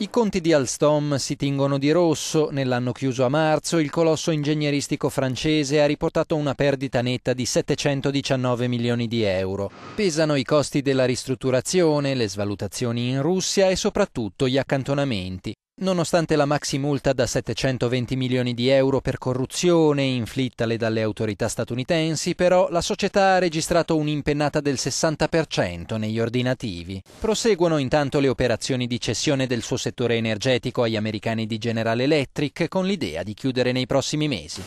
I conti di Alstom si tingono di rosso. Nell'anno chiuso a marzo, il colosso ingegneristico francese ha riportato una perdita netta di 719 milioni di euro. Pesano i costi della ristrutturazione, le svalutazioni in Russia e soprattutto gli accantonamenti. Nonostante la maxi multa da 720 milioni di euro per corruzione inflittale dalle autorità statunitensi, però la società ha registrato un'impennata del 60% negli ordinativi. Proseguono intanto le operazioni di cessione del suo settore energetico agli americani di General Electric con l'idea di chiudere nei prossimi mesi.